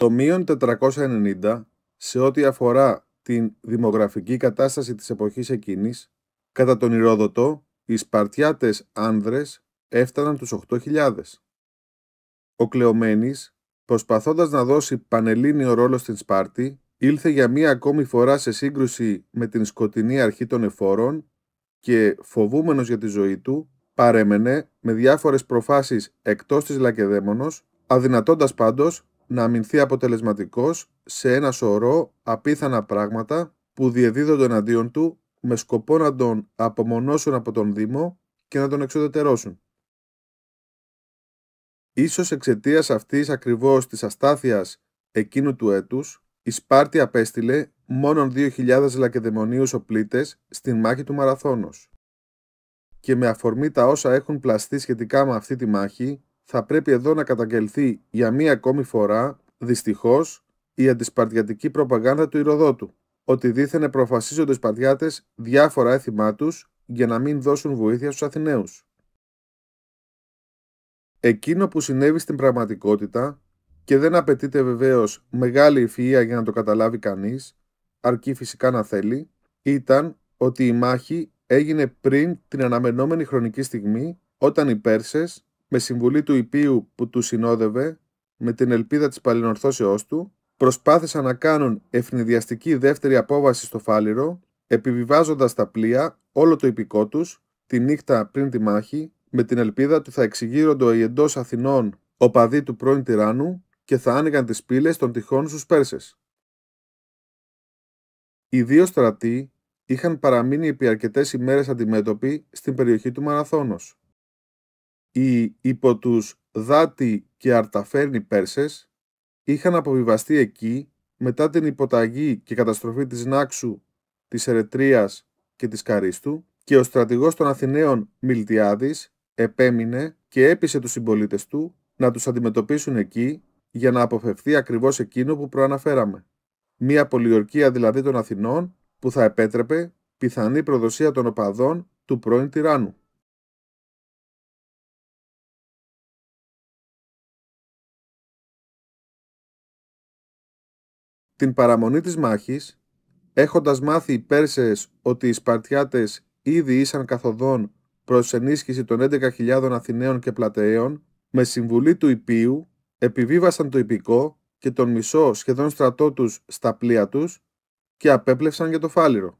Το μείον 490 σε ό,τι αφορά την δημογραφική κατάσταση της εποχής εκείνης, κατά τον Ηρόδοτο, οι Σπαρτιάτες άνδρες έφταναν τους 8.000. Ο Κλεομένης, προσπαθώντας να δώσει πανελλήνιο ρόλο στην Σπάρτη, ήλθε για μία ακόμη φορά σε σύγκρουση με την σκοτεινή αρχή των εφόρων και, φοβούμενος για τη ζωή του, παρέμενε με διάφορες προφάσεις εκτός της Λακεδαίμονος, αδυνατώντας πάντως να αμυνθεί αποτελεσματικός σε ένα σωρό απίθανα πράγματα που διεδίδονται εναντίον του με σκοπό να τον απομονώσουν από τον Δήμο και να τον εξοδετερώσουν. Ίσως εξαιτίας αυτής ακριβώς της αστάθειας εκείνου του έτους, η Σπάρτη απέστειλε μόνον 2.000 λακεδαιμονίους οπλίτες στην μάχη του Μαραθώνος. Και με αφορμή τα όσα έχουν πλαστεί σχετικά με αυτή τη μάχη, θα πρέπει εδώ να καταγγελθεί για μία ακόμη φορά, δυστυχώς, η αντισπαρτιατική προπαγάνδα του Ηροδότου, ότι δίθενε προφασίζονται οι διάφορα έθιμά τους για να μην δώσουν βοήθεια στους Αθηναίους. Εκείνο που συνέβη στην πραγματικότητα, και δεν απαιτείται βεβαίως μεγάλη ευφυα για να το καταλάβει κανείς, αρκεί φυσικά να θέλει, ήταν ότι η μάχη έγινε πριν την αναμενόμενη χρονική στιγμή όταν οι Πέρσες με συμβουλή του Υπείου που του συνόδευε, με την ελπίδα της παλινορθώσεώς του, προσπάθησαν να κάνουν ευνηδιαστική δεύτερη απόβαση στο Φάληρο, επιβιβάζοντας τα πλοία, όλο το υπηκό τους, τη νύχτα πριν τη μάχη, με την ελπίδα του θα εξηγείρονται οι εντός Αθηνών οπαδοί του πρώην τυράννου και θα άνοιγαν τις πύλες των τυχών στους Πέρσες. Οι δύο στρατοί είχαν παραμείνει επί αρκετές ημέρες αντιμέτωποι στην περιοχή του Μαραθώνος. Οι υπό τους Δάτη και Αρταφέρνη Πέρσες είχαν αποβιβαστεί εκεί μετά την υποταγή και καταστροφή της Νάξου, της Ερετρίας και της Καρίστου και ο στρατηγός των Αθηναίων Μιλτιάδης επέμεινε και έπεισε τους συμπολίτες του να τους αντιμετωπίσουν εκεί για να αποφευθεί ακριβώς εκείνο που προαναφέραμε. Μία πολιορκία δηλαδή των Αθηνών που θα επέτρεπε πιθανή προδοσία των οπαδών του πρώην τυράννου. Την παραμονή της μάχης, έχοντας μάθει οι Πέρσες ότι οι Σπαρτιάτες ήδη ήσαν καθοδόν προς ενίσχυση των 11.000 Αθηναίων και πλατέων με συμβουλή του Ιππίου επιβίβασαν το Υπηκό και τον μισό σχεδόν στρατό τους στα πλοία τους και απέπλευσαν για το Φάληρο.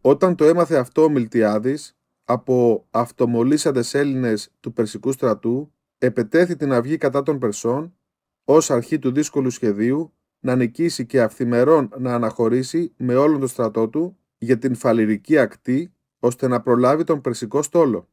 Όταν το έμαθε αυτό ο Μιλτιάδης, από αυτομολύσαντες Έλληνες του Περσικού στρατού, επετέθη την αυγή κατά των Περσών ως αρχή του δύσκολου σχεδίου να νικήσει και αυθημερών να αναχωρήσει με όλον τον στρατό του για την φαλυρική ακτή ώστε να προλάβει τον περσικό στόλο.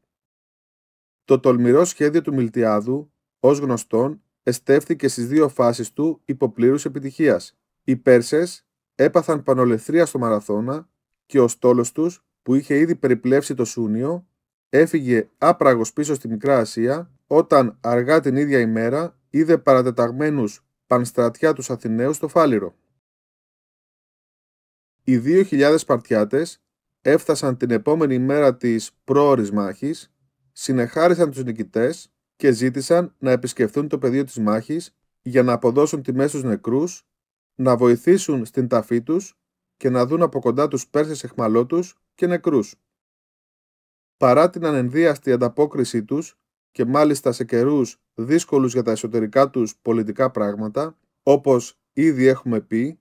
Το τολμηρό σχέδιο του Μιλτιάδου, ως γνωστόν, εστέφθηκε στις δύο φάσεις του υποπλήρους επιτυχίας. Οι Πέρσες έπαθαν πανολεθρία στο Μαραθώνα και ο στόλος τους, που είχε ήδη περιπλέψει το Σούνιο, έφυγε άπραγος πίσω στη Μικρά Ασία όταν αργά την ίδια ημέρα είδε παρατεταγμένους πανστρατιά τους Αθηναίους στο Φάληρο. Οι 2.000 Σπαρτιάτες έφτασαν την επόμενη μέρα της πρόορης μάχης, συνεχάρισαν τους νικητές και ζήτησαν να επισκεφθούν το πεδίο της μάχης για να αποδώσουν τιμές στους νεκρούς, να βοηθήσουν στην ταφή τους και να δουν από κοντά τους Πέρσες εχμαλώτους και νεκρούς. Παρά την ανενδίαστη ανταπόκρισή τους και μάλιστα σε καιρούς δύσκολους για τα εσωτερικά τους πολιτικά πράγματα, όπως ήδη έχουμε πει,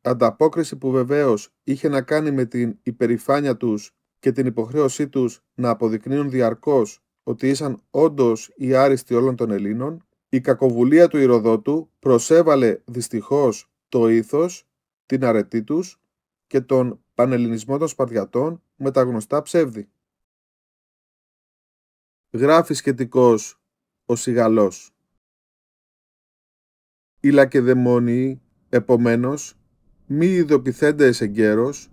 ανταπόκριση που βεβαίως είχε να κάνει με την υπερηφάνεια τους και την υποχρέωσή τους να αποδεικνύουν διαρκώς ότι ήσαν όντως οι άριστοι όλων των Ελλήνων, η κακοβουλία του Ηροδότου προσέβαλε δυστυχώς το ήθος, την αρετή τους και τον πανελληνισμό των Σπαρτιατών με τα γνωστά ψεύδη. Γράφει ο Σιγαλός. Οι Λακεδαιμόνιοι, επομένως, μη εις εγκαίρος,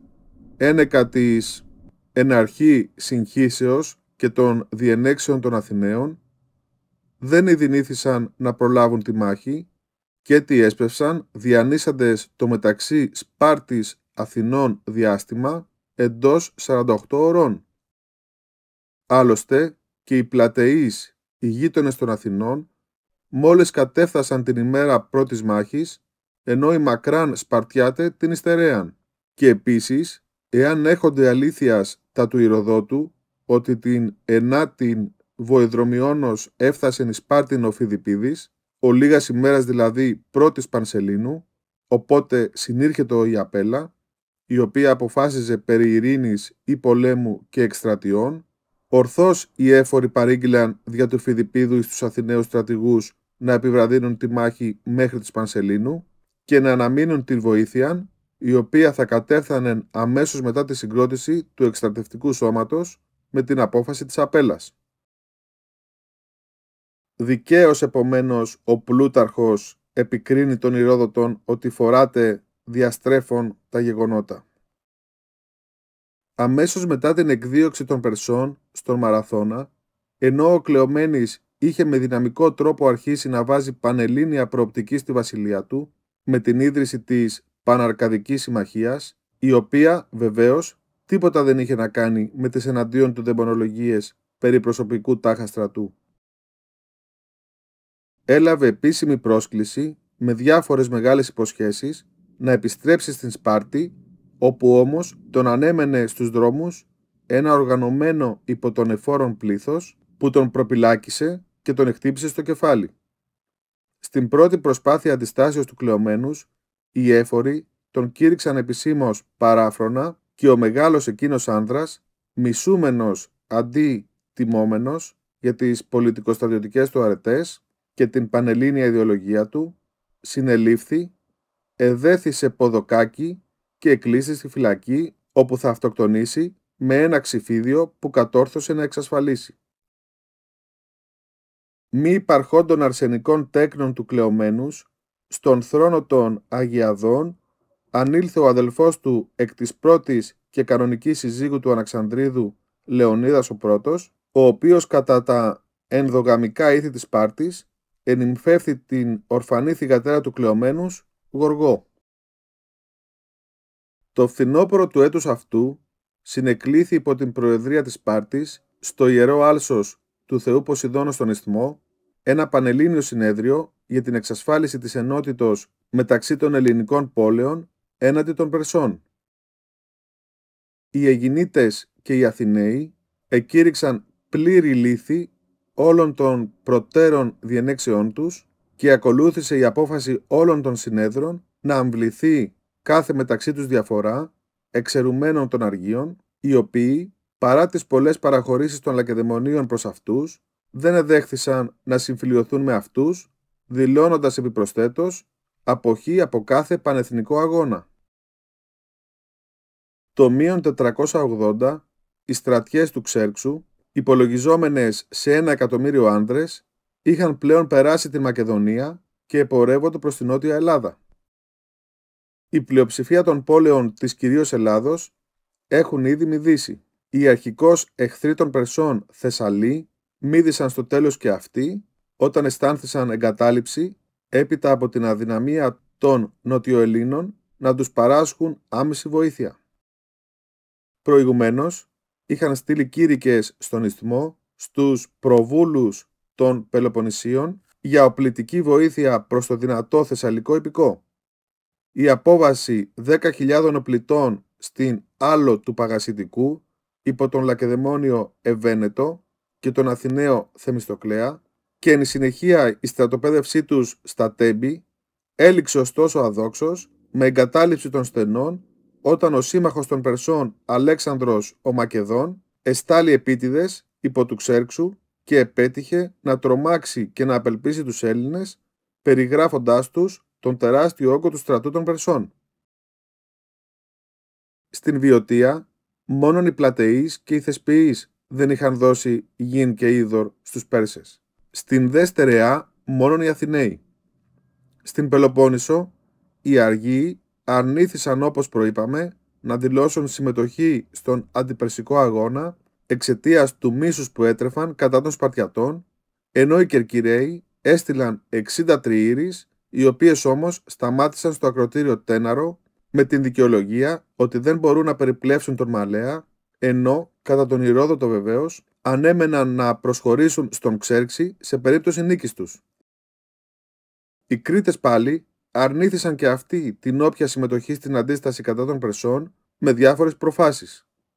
ένεκα της εναρχή συγχύσεως και των διενέξεων των Αθηναίων, δεν ειδηνήθησαν να προλάβουν τη μάχη και τι έσπευσαν διανύσαντες το μεταξύ Σπάρτης Αθηνών διάστημα εντός 48 ωρών. Άλλωστε και οι πλατείς οι γείτονες των Αθηνών, μόλις κατέφθασαν την ημέρα πρώτης μάχης, ενώ οι μακράν Σπαρτιάτε την ιστερέαν. Και επίσης, εάν έχονται αλήθειας τα του Ηροδότου, ότι την ενάτην βοηδρομιώνος έφτασε η Σπάρτιν ο Φιδιπίδης, ο λίγας ημέρας δηλαδή πρώτης Πανσελίνου, οπότε συνήρχεται η Απέλα, η οποία αποφάσιζε περί ειρήνης ή πολέμου και εκστρατιών, Ορθώς οι έφοροι παρήγγειλαν δια του Φιδιπίδου τους Αθηναίους στρατηγούς να επιβραδύνουν τη μάχη μέχρι της Πανσελίνου και να αναμείνουν την βοήθεια, η οποία θα κατέφθανε αμέσως μετά τη συγκρότηση του εκστρατευτικού σώματος με την απόφαση της Απέλας. Δικαίως, επομένως ο Πλούταρχος επικρίνει τον Ηρόδοτον ότι φοράτε διαστρέφων τα γεγονότα αμέσως μετά την εκδίωξη των Περσών στον Μαραθώνα, ενώ ο Κλεομένης είχε με δυναμικό τρόπο αρχίσει να βάζει πανελλήνια προοπτική στη βασιλεία του, με την ίδρυση της Παναρκαδικής Συμμαχίας, η οποία, βεβαίως, τίποτα δεν είχε να κάνει με τις εναντίον του δαιμονολογίες περί προσωπικού τάχα στρατού. Έλαβε επίσημη πρόσκληση με διάφορες μεγάλες υποσχέσεις να επιστρέψει στην Σπάρτη όπου όμως τον ανέμενε στους δρόμους ένα οργανωμένο υπό τον εφόρον πλήθος που τον προπυλάκησε και τον εκτύπησε στο κεφάλι. Στην πρώτη προσπάθεια αντιστάσεως του κλεωμένους, οι έφοροι τον κήρυξαν επισήμως παράφρονα και ο μεγάλος εκείνος άνδρας, μισούμενος αντί τιμόμενος για τις πολιτικοστρατιωτικές του αρετές και την πανελλήνια ιδεολογία του, συνελήφθη, εδέθησε ποδοκάκι και κλείσει στη φυλακή όπου θα αυτοκτονήσει με ένα ξυφίδιο που κατόρθωσε να εξασφαλίσει. Μη υπαρχόντων των αρσενικών τέκνων του κλεωμένους, στον θρόνο των Αγιαδών, ανήλθε ο αδελφός του εκ της πρώτης και κανονικής συζύγου του Αναξανδρίδου, Λεωνίδας ο πρώτος, ο οποίος κατά τα ενδογαμικά ήθη της Πάρτης, ενυμφεύθη την ορφανή θηγατέρα του κλεωμένους, Γοργό. Το φθινόπωρο του έτους αυτού συνεκλήθη υπό την προεδρία της Πάρτης στο Ιερό Άλσος του Θεού Ποσειδώνος στον Ισθμό ένα πανελλήνιο συνέδριο για την εξασφάλιση της ενότητος μεταξύ των ελληνικών πόλεων έναντι των Περσών. Οι Αιγινίτες και οι Αθηναίοι εκήρυξαν πλήρη λύθη όλων των προτέρων διενέξεών τους και ακολούθησε η απόφαση όλων των συνέδρων να αμβληθεί κάθε μεταξύ τους διαφορά εξαιρουμένων των αργίων, οι οποίοι, παρά τις πολλές παραχωρήσεις των Λακεδαιμονίων προς αυτούς, δεν εδέχθησαν να συμφιλειωθούν με αυτούς, δηλώνοντας επιπροσθέτως αποχή από κάθε πανεθνικό αγώνα. Το μείον οι στρατιές του Ξέρξου, υπολογιζόμενες σε ένα εκατομμύριο άνδρες, είχαν πλέον περάσει τη Μακεδονία και επορεύονται προς την Νότια Ελλάδα. Η πλειοψηφία των πόλεων της κυρίως Ελλάδος έχουν ήδη μηδήσει. Οι αρχικώς εχθροί των Περσών Θεσσαλοί μύδισαν στο τέλος και αυτοί όταν αισθάνθησαν εγκατάλειψη έπειτα από την αδυναμία των Νοτιοελλήνων να τους παράσχουν άμεση βοήθεια. Προηγουμένως, είχαν στείλει κήρυκες στον Ισθμό, στους προβούλους των Πελοποννησίων, για οπλητική βοήθεια προς το δυνατό Θεσσαλικό υπηκό η απόβαση 10.000 οπλιτών στην άλλο του Παγασιτικού υπό τον Λακεδαιμόνιο Εβένετο και τον Αθηναίο Θεμιστοκλέα και εν συνεχεία η στρατοπέδευσή τους στα Τέμπη έληξε ωστόσο αδόξος με εγκατάλειψη των στενών όταν ο σύμμαχος των Περσών Αλέξανδρος ο Μακεδόν εστάλει επίτηδες υπό του Ξέρξου και επέτυχε να τρομάξει και να απελπίσει τους Έλληνες περιγράφοντάς τους τον τεράστιο όγκο του στρατού των Περσών. Στην Βιωτία, μόνον οι πλατείς και οι θεσποιείς δεν είχαν δώσει γιν και είδωρ στους Πέρσες. Στην Δέστερεά, μόνον οι Αθηναίοι. Στην Πελοπόννησο, οι Αργοί αρνήθησαν όπως προείπαμε να δηλώσουν συμμετοχή στον αντιπερσικό αγώνα εξαιτίας του μίσους που έτρεφαν κατά των Σπαρτιατών, ενώ οι Κερκυραίοι έστειλαν 60 τριήρης οι οποίες όμως σταμάτησαν στο ακροτήριο Τέναρο με την δικαιολογία ότι δεν μπορούν να περιπλέψουν τον Μαλέα, ενώ, κατά τον Ηρόδοτο βεβαίως, ανέμεναν να προσχωρήσουν στον Ξέρξη σε περίπτωση νίκης τους. Οι Κρήτες πάλι αρνήθησαν και αυτοί την όποια συμμετοχή στην αντίσταση κατά των Περσών με διάφορες προφάσεις.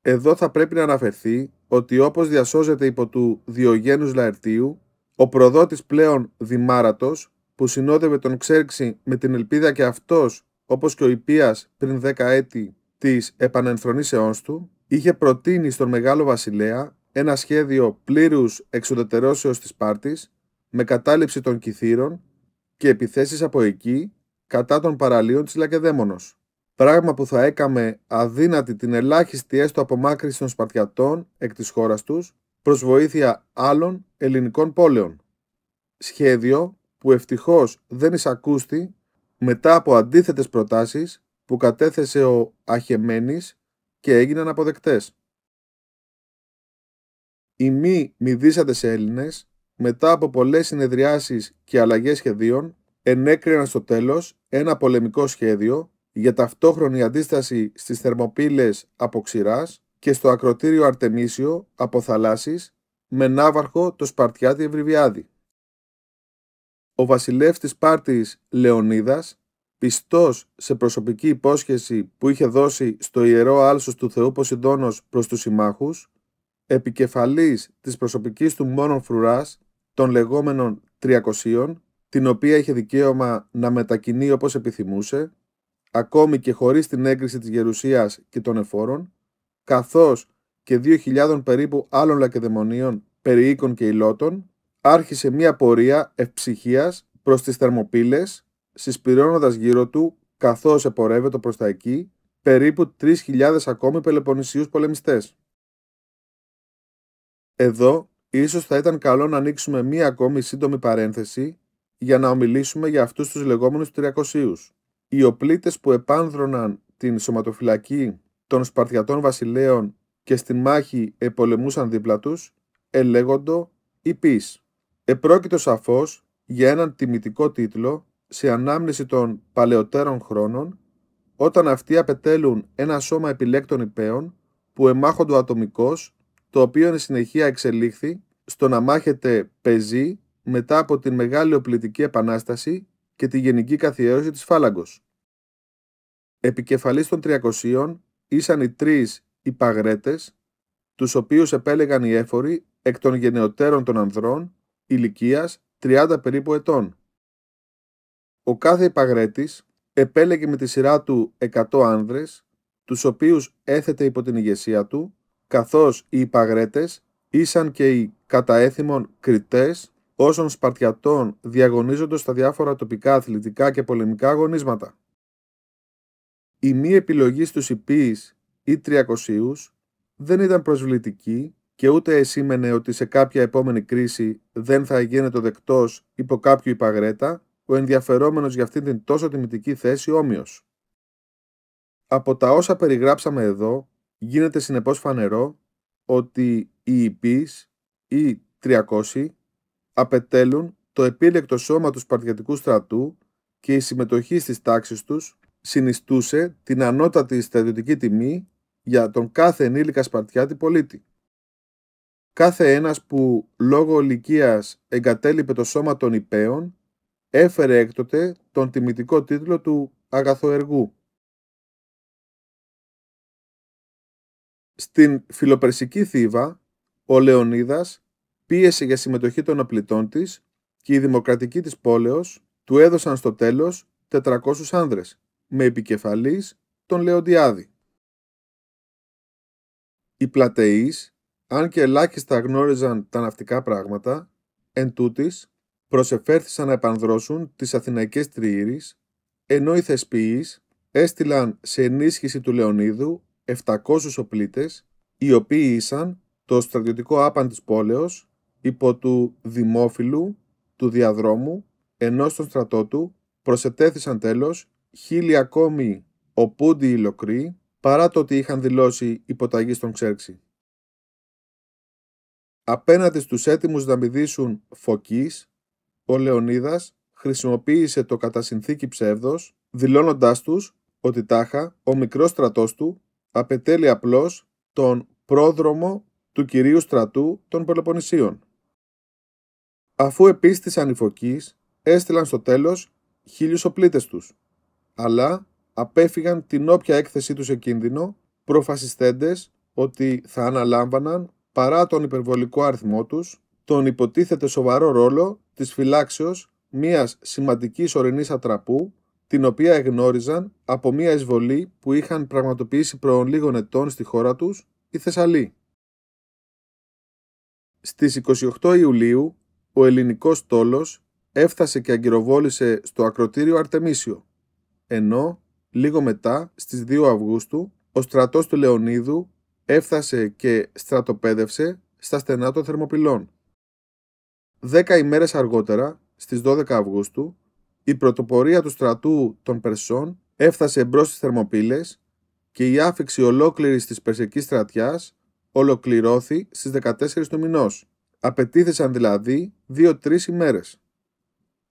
Εδώ θα πρέπει να αναφερθεί ότι όπως διασώζεται υπό του Διογένους Λαερτίου, ο προδότης πλέον Δημάρατος που συνόδευε τον Ξέρξη με την ελπίδα και αυτός, όπως και ο Ιππίας πριν δέκα έτη της επανενθρονήσεώς του, είχε προτείνει στον Μεγάλο Βασιλέα ένα σχέδιο πλήρους εξουδετερώσεως της Πάρτης με κατάληψη των κυθύρων και επιθέσεις από εκεί κατά των παραλίων της Λακεδαίμονος. Πράγμα που θα έκαμε αδύνατη την ελάχιστη έστω απομάκρυση των Σπαρτιατών εκ της χώρας τους προς βοήθεια άλλων ελληνικών πόλεων. Σχέδιο που ευτυχώς δεν εισακούστη μετά από αντίθετες προτάσεις που κατέθεσε ο Αχεμένης και έγιναν αποδεκτές. Οι μη μηδίσατες Έλληνες, μετά από πολλές συνεδριάσεις και αλλαγές σχεδίων, ενέκριναν στο τέλος ένα πολεμικό σχέδιο για ταυτόχρονη αντίσταση στις θερμοπύλες από ξηράς και στο ακροτήριο Αρτεμίσιο από θαλάσσης με ναύαρχο το Σπαρτιάτη Ευρυβιάδη ο βασιλεύς της Πάρτης Λεωνίδας, πιστός σε προσωπική υπόσχεση που είχε δώσει στο Ιερό Άλσος του Θεού Ποσειδώνος προς τους συμμάχους, επικεφαλής της προσωπικής του μόνον φρουράς, των λεγόμενων 300, την οποία είχε δικαίωμα να μετακινεί όπως επιθυμούσε, ακόμη και χωρίς την έγκριση της Γερουσίας και των εφόρων, καθώς και 2.000 περίπου άλλων λακεδαιμονίων περί και υλότων, άρχισε μια πορεία ευψυχίας προς τις θερμοπύλες, συσπηρώνοντας γύρω του, καθώς επορεύεται προς τα εκεί, περίπου 3.000 ακόμη πελεπονισίους πολεμιστές. Εδώ, ίσως θα ήταν καλό να ανοίξουμε μία ακόμη σύντομη παρένθεση για να ομιλήσουμε για αυτούς τους λεγόμενους 300 οι οπλίτες που επάνδρωναν την σωματοφυλακή των Σπαρτιατών βασιλέων και στη μάχη επολεμούσαν δίπλα τους, ελέγοντο υπείς. Επρόκειτο σαφώς για έναν τιμητικό τίτλο σε ανάμνηση των παλαιότερων χρόνων, όταν αυτοί απαιτέλουν ένα σώμα επιλέκτων υπέων που εμάχονται ο ατομικός, το οποίο εν συνεχεία εξελίχθη στο να μάχεται πεζή μετά από την Μεγάλη Οπλητική Επανάσταση και τη γενική καθιέρωση της Φάλαγκος. Επικεφαλής των 300 ήσαν οι τρεις υπαγρέτες, τους οποίους επέλεγαν οι έφοροι εκ των γενεωτέρων των ανδρών ηλικίας 30 περίπου ετών. Ο κάθε υπαγρέτης επέλεγε με τη σειρά του 100 άνδρες, τους οποίους έθετε υπό την ηγεσία του, καθώς οι υπαγρέτες ήσαν και οι κατά κριτές όσων Σπαρτιατών διαγωνίζονται στα διάφορα τοπικά αθλητικά και πολεμικά αγωνίσματα. Η μη επιλογή στους υπείς ή τριακοσίους δεν ήταν προσβλητική και ούτε εσήμενε ότι σε κάποια επόμενη κρίση δεν θα γίνεται δεκτός υπό κάποιο υπαγρέτα ο ενδιαφερόμενος για αυτήν την τόσο τιμητική θέση όμοιος. Από τα όσα περιγράψαμε εδώ, γίνεται συνεπώς φανερό ότι οι ΕΠΗΣ, ή 300 απετέλουν το επίλεκτο σώμα τους Σπαρτιατικού στρατού και η συμμετοχή στις τάξεις τους συνιστούσε την ανώτατη στρατιωτική τιμή για τον κάθε ενήλικα Σπαρτιάτη πολίτη κάθε ένας που λόγω ηλικίας εγκατέλειπε το σώμα των υπέων, έφερε έκτοτε τον τιμητικό τίτλο του αγαθοεργού. Στην φιλοπερσική θήβα, ο Λεωνίδας πίεσε για συμμετοχή των απλητών της και η δημοκρατική της πόλεως του έδωσαν στο τέλος 400 άνδρες, με επικεφαλής τον Λεοντιάδη. Οι πλατείς αν και ελάχιστα γνώριζαν τα ναυτικά πράγματα, εν τούτης, προσεφέρθησαν να επανδρώσουν τις Αθηναϊκές Τριήρης, ενώ οι θεσποιείς έστειλαν σε ενίσχυση του Λεωνίδου 700 οπλίτες, οι οποίοι ήσαν το στρατιωτικό άπαν της πόλεως υπό του Δημόφιλου, του Διαδρόμου, ενώ στον στρατό του προσετέθησαν τέλος χίλια ακόμη οπούντι ηλοκροί, παρά το ότι είχαν δηλώσει υποταγή στον Ξέρξη. Απέναντι στους έτοιμους να μηδήσουν φωκής, ο Λεωνίδας χρησιμοποίησε το κατά συνθήκη ψεύδος, δηλώνοντάς τους ότι τάχα ο μικρός στρατός του απαιτέλει απλώς τον πρόδρομο του κυρίου στρατού των Πελοποννησίων. Αφού επίστησαν οι φωκείς, έστειλαν στο τέλος χίλιους οπλίτες τους, αλλά απέφυγαν την όποια έκθεσή τους σε κίνδυνο, προφασιστέντες ότι θα αναλάμβαναν παρά τον υπερβολικό αριθμό τους, τον υποτίθεται σοβαρό ρόλο της φυλάξεως μιας σημαντικής ορεινής ατραπού, την οποία εγνώριζαν από μια εισβολή που είχαν πραγματοποιήσει προ λίγων ετών στη χώρα τους, η Θεσσαλή. Στις 28 Ιουλίου, ο ελληνικός τόλος έφτασε και αγκυροβόλησε στο ακροτήριο Αρτεμίσιο, ενώ, λίγο μετά, στις 2 Αυγούστου, ο στρατός του Λεωνίδου έφτασε και στρατοπέδευσε στα στενά των Θερμοπυλών. Δέκα ημέρες αργότερα, στις 12 Αυγούστου, η πρωτοπορία του στρατού των Περσών έφτασε μπρος στις Θερμοπύλες και η άφηξη ολόκληρη της Περσικής στρατιάς ολοκληρώθη στις 14 του μηνός. Απαιτήθησαν δηλαδή δύο-τρει ημέρες.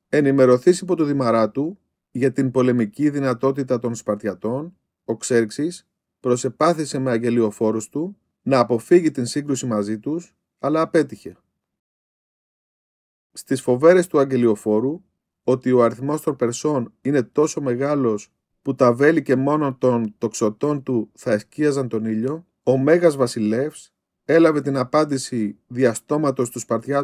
Ενημερωθείς υπό το του για την πολεμική δυνατότητα των Σπαρτιατών, ο Ξέρξης προσεπάθησε με αγγελιοφόρους του να αποφύγει την σύγκρουση μαζί τους, αλλά απέτυχε. Στις φοβέρες του αγγελιοφόρου, ότι ο αριθμός των Περσών είναι τόσο μεγάλος που τα βέλη και μόνο των τοξωτών του θα εσκίαζαν τον ήλιο, ο Μέγας Βασιλεύς έλαβε την απάντηση διαστόματος του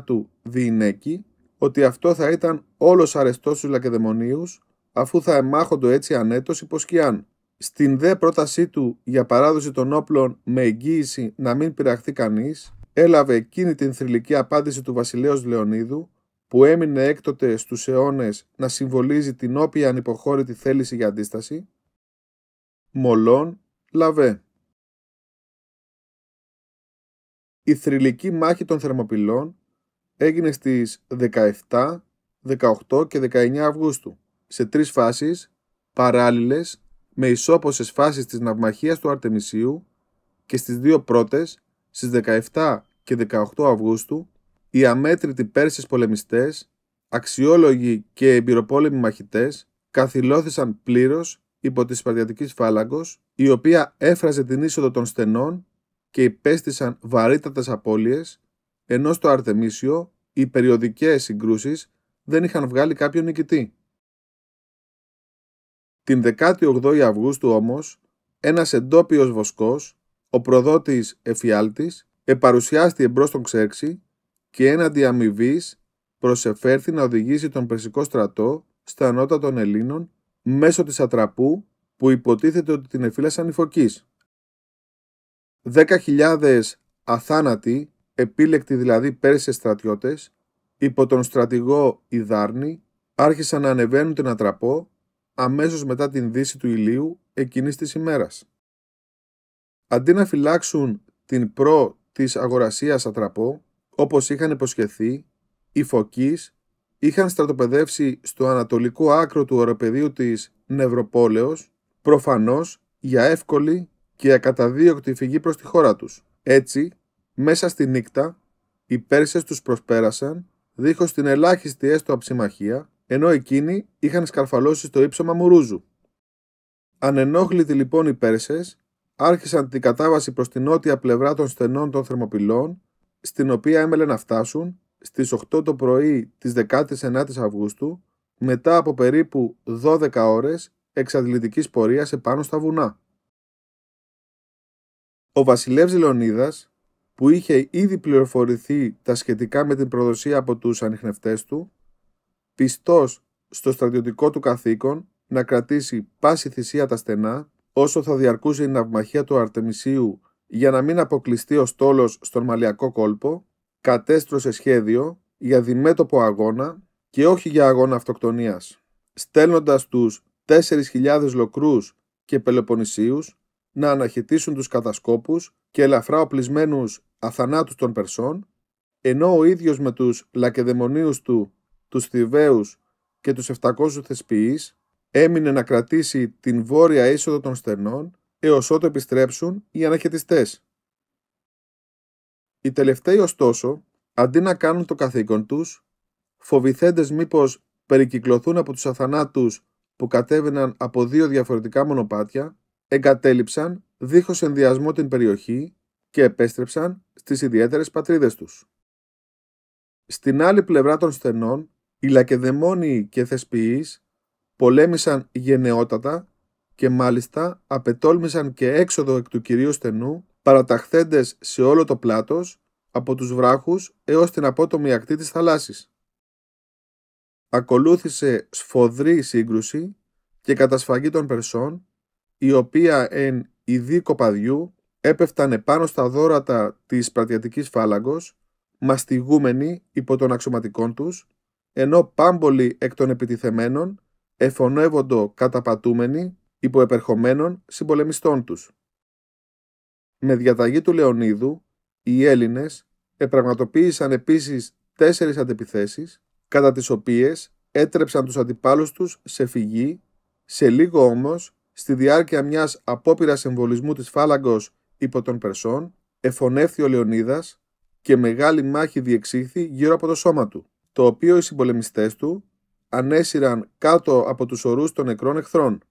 του Διηνέκη ότι αυτό θα ήταν όλος αρεστός στους Λακεδαιμονίους αφού θα εμάχονται έτσι ανέτος υπό σκιάν στην δε πρότασή του για παράδοση των όπλων με εγγύηση να μην πειραχθεί κανείς, έλαβε εκείνη την θρηλυκή απάντηση του βασιλέως Λεωνίδου, που έμεινε έκτοτε στους αιώνες να συμβολίζει την όποια ανυποχώρητη θέληση για αντίσταση, Μολών λαβέ. Η θρηλυκή μάχη των Θερμοπυλών έγινε στις 17, 18 και 19 Αυγούστου, σε τρεις φάσεις, παράλληλες με ισόποσες φάσεις της ναυμαχίας του Αρτεμισίου και στις δύο πρώτες, στις 17 και 18 Αυγούστου, οι αμέτρητοι Πέρσες πολεμιστές, αξιόλογοι και εμπειροπόλεμοι μαχητές, καθυλώθησαν πλήρως υπό τη Σπαρτιατική φάλαγγος, η οποία έφραζε την είσοδο των στενών και υπέστησαν βαρύτατες απώλειες, ενώ στο Αρτεμίσιο οι περιοδικές συγκρούσεις δεν είχαν βγάλει κάποιον νικητή. Την 18η Αυγούστου όμως, ένας εντόπιος βοσκός, ο προδότης Εφιάλτης, επαρουσιάστη εμπρός τον Ξέρξη και έναντι αμοιβής προσεφέρθη να οδηγήσει τον Περσικό στρατό στα νότα των Ελλήνων μέσω της Ατραπού που υποτίθεται ότι την εφύλασαν οι Φωκείς. 10.000 αθάνατοι, επίλεκτοι δηλαδή Πέρσες στρατιώτες, υπό τον στρατηγό Ιδάρνη, άρχισαν να ανεβαίνουν την Ατραπό αμέσως μετά την δύση του ηλίου εκείνης της ημέρας. Αντί να φυλάξουν την προ της αγορασίας ατραπό, όπως είχαν υποσχεθεί, οι Φωκείς είχαν στρατοπεδεύσει στο ανατολικό άκρο του οροπεδίου της Νευροπόλεως, προφανώς για εύκολη και ακαταδίωκτη φυγή προς τη χώρα τους. Έτσι, μέσα στη νύχτα, οι Πέρσες τους προσπέρασαν, δίχως την ελάχιστη έστω αψημαχία, ενώ εκείνοι είχαν σκαρφαλώσει στο ύψωμα μουρούζου. Ανενόχλητοι λοιπόν οι Πέρσες άρχισαν την κατάβαση προς την νότια πλευρά των στενών των Θερμοπυλών, στην οποία έμελε να φτάσουν στις 8 το πρωί της 19ης Αυγούστου, μετά από περίπου 12 ώρες εξαντλητικής πορείας επάνω στα βουνά. Ο βασιλεύς Λεωνίδας, που είχε ήδη πληροφορηθεί τα σχετικά με την προδοσία από τους ανιχνευτές του, πιστός στο στρατιωτικό του καθήκον να κρατήσει πάση θυσία τα στενά όσο θα διαρκούσε η ναυμαχία του Αρτεμισίου για να μην αποκλειστεί ο στόλος στον μαλιακό κόλπο, κατέστρωσε σχέδιο για διμέτωπο αγώνα και όχι για αγώνα αυτοκτονίας, στέλνοντας τους 4.000 λοκρούς και πελοποννησίους να αναχαιτήσουν τους κατασκόπους και ελαφρά οπλισμένους αθανάτους των Περσών, ενώ ο ίδιος με τους λακεδαιμονίους του τους Θηβαίους και τους 700 θεσποιείς, έμεινε να κρατήσει την βόρεια είσοδο των στενών έως ότου επιστρέψουν οι αναχαιτιστές. Οι τελευταίοι ωστόσο, αντί να κάνουν το καθήκον τους, φοβηθέντες μήπως περικυκλωθούν από τους αθανάτους που κατέβαιναν από δύο διαφορετικά μονοπάτια, εγκατέλειψαν δίχως ενδιασμό την περιοχή και επέστρεψαν στις ιδιαίτερες πατρίδες τους. Στην άλλη πλευρά των στενών οι Λακεδαιμόνοι και Θεσποιείς πολέμησαν γενναιότατα και μάλιστα απετόλμησαν και έξοδο εκ του κυρίου στενού παραταχθέντες σε όλο το πλάτος από τους βράχους έως την απότομη ακτή της θαλάσσης. Ακολούθησε σφοδρή σύγκρουση και κατασφαγή των Περσών, η οποία εν ειδή κοπαδιού έπεφταν επάνω στα δόρατα της πρατιατικής φάλαγγος, μαστιγούμενοι υπό των αξιωματικών τους, ενώ πάμπολοι εκ των επιτιθεμένων εφωνεύοντο καταπατούμενοι υποεπερχομένων συμπολεμιστών τους. Με διαταγή του Λεωνίδου, οι Έλληνες επραγματοποίησαν επίσης τέσσερις αντεπιθέσεις, κατά τις οποίες έτρεψαν τους αντιπάλους τους σε φυγή, σε λίγο όμως, στη διάρκεια μιας απόπειρας εμβολισμού της φάλαγκος υπό των Περσών, εφωνεύθη ο Λεωνίδας και μεγάλη μάχη διεξήχθη γύρω από το σώμα του το οποίο οι συμπολεμιστές του ανέσυραν κάτω από τους ορούς των νεκρών εχθρών.